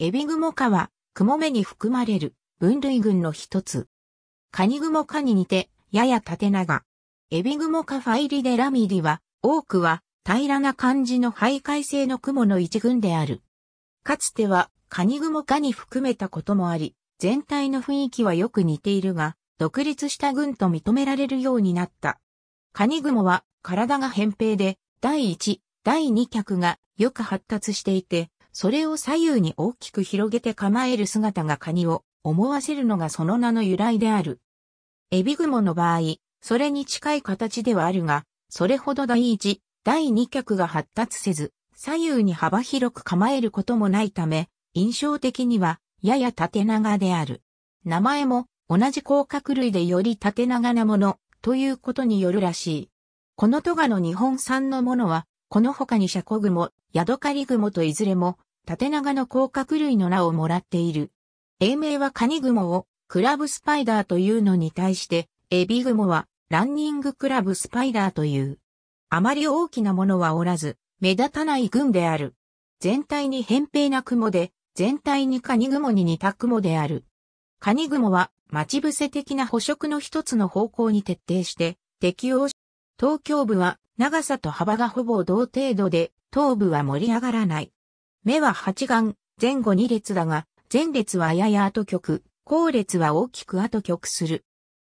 エビグモ科は、クモ目に含まれる分類群の一つ。カニグモ科に似て、やや縦長。エビグモ科ファイリデラミリは、多くは平らな感じの徘徊性の雲の一群である。かつては、カニグモ科に含めたこともあり、全体の雰囲気はよく似ているが、独立した群と認められるようになった。カニグモは体が扁平で、第1、第2脚がよく発達していて、それを左右に大きく広げて構える姿がカニを思わせるのがその名の由来である。エビグモの場合、それに近い形ではあるが、それほど第一、第二脚が発達せず、左右に幅広く構えることもないため、印象的には、やや縦長である。名前も、同じ甲殻類でより縦長なもの、ということによるらしい。このトガの日本産のものは、この他にシャコグモ、ヤドカリグモといずれも、縦長の甲殻類の名をもらっている。英名はカニグモを、クラブスパイダーというのに対して、エビグモは、ランニングクラブスパイダーという。あまり大きなものはおらず、目立たない群である。全体に扁平な雲で、全体にカニグモに似た雲である。カニグモは、待ち伏せ的な捕食の一つの方向に徹底して、適応し、東京部は長さと幅がほぼ同程度で、頭部は盛り上がらない。目は8眼、前後2列だが、前列はやや後曲、後列は大きく後曲する。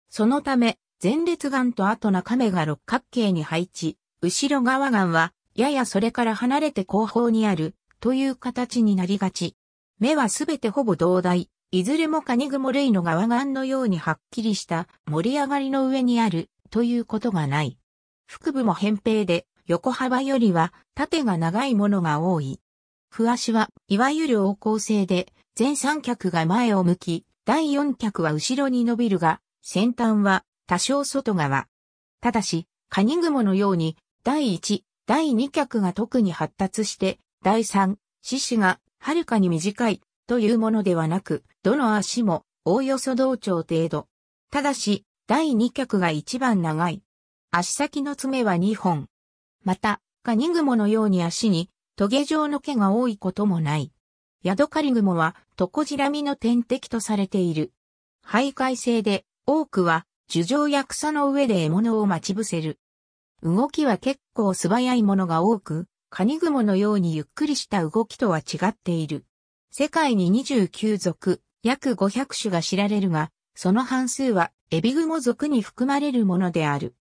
そのため、前列眼と後中目が六角形に配置、後ろ側眼は、ややそれから離れて後方にある、という形になりがち。目はすべてほぼ同大、いずれもカニグモ類の側眼のようにはっきりした盛り上がりの上にあるということがない。腹部も扁平で、横幅よりは縦が長いものが多い。わ足は、いわゆる横行性で、前三脚が前を向き、第四脚は後ろに伸びるが、先端は多少外側。ただし、カニグモのように、第一、第二脚が特に発達して、第三、四肢がはるかに短いというものではなく、どの足もおおよそ同調程度。ただし、第二脚が一番長い。足先の爪は2本。また、カニグモのように足に、トゲ状の毛が多いこともない。ヤドカリグモは、トコジラミの天敵とされている。徘徊性で、多くは、樹上や草の上で獲物を待ち伏せる。動きは結構素早いものが多く、カニグモのようにゆっくりした動きとは違っている。世界に29族、約500種が知られるが、その半数はエビグモ族に含まれるものである。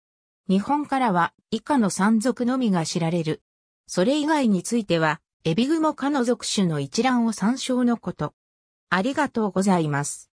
日本からは以下の山族のみが知られる。それ以外については、エビグモ科の属種の一覧を参照のこと。ありがとうございます。